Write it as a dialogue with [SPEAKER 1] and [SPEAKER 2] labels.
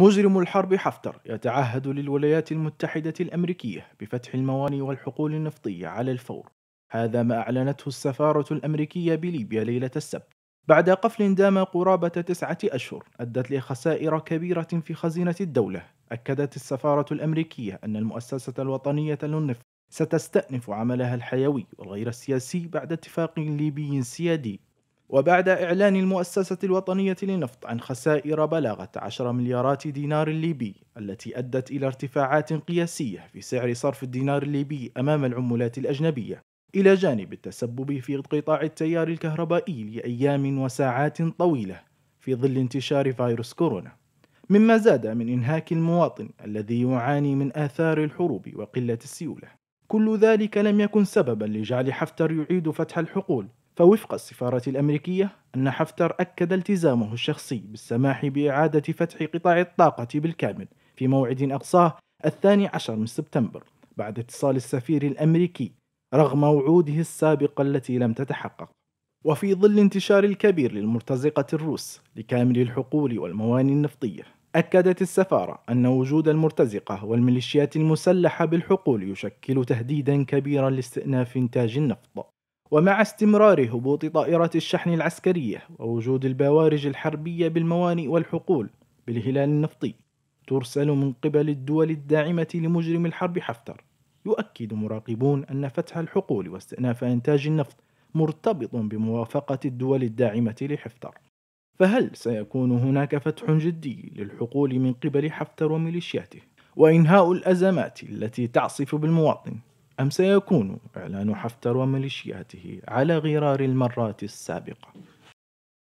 [SPEAKER 1] مجرم الحرب حفتر يتعهد للولايات المتحدة الأمريكية بفتح الموانئ والحقول النفطية على الفور هذا ما أعلنته السفارة الأمريكية بليبيا ليلة السبت بعد قفل دام قرابة تسعة أشهر أدت لخسائر كبيرة في خزينة الدولة أكدت السفارة الأمريكية أن المؤسسة الوطنية للنفط ستستأنف عملها الحيوي والغير السياسي بعد اتفاق ليبي سيادي وبعد إعلان المؤسسة الوطنية للنفط عن خسائر بلغت 10 مليارات دينار ليبي التي أدت إلى ارتفاعات قياسية في سعر صرف الدينار الليبي أمام العملات الأجنبية إلى جانب التسبب في انقطاع التيار الكهربائي لأيام وساعات طويلة في ظل انتشار فيروس كورونا مما زاد من إنهاك المواطن الذي يعاني من آثار الحروب وقلة السيولة كل ذلك لم يكن سببا لجعل حفتر يعيد فتح الحقول فوفق السفارة الأمريكية أن حفتر أكد التزامه الشخصي بالسماح بإعادة فتح قطاع الطاقة بالكامل في موعد أقصاه الثاني عشر من سبتمبر بعد اتصال السفير الأمريكي رغم وعوده السابقة التي لم تتحقق وفي ظل انتشار الكبير للمرتزقة الروس لكامل الحقول والمواني النفطية أكدت السفارة أن وجود المرتزقة والميليشيات المسلحة بالحقول يشكل تهديدا كبيرا لاستئناف إنتاج النفط ومع استمرار هبوط طائرات الشحن العسكرية ووجود البوارج الحربية بالموانئ والحقول بالهلال النفطي ترسل من قبل الدول الداعمة لمجرم الحرب حفتر يؤكد مراقبون أن فتح الحقول واستئناف إنتاج النفط مرتبط بموافقة الدول الداعمة لحفتر فهل سيكون هناك فتح جدي للحقول من قبل حفتر وميليشياته وإنهاء الأزمات التي تعصف بالمواطن أم سيكون إعلان حفتر وميليشياته على غرار المرات السابقة؟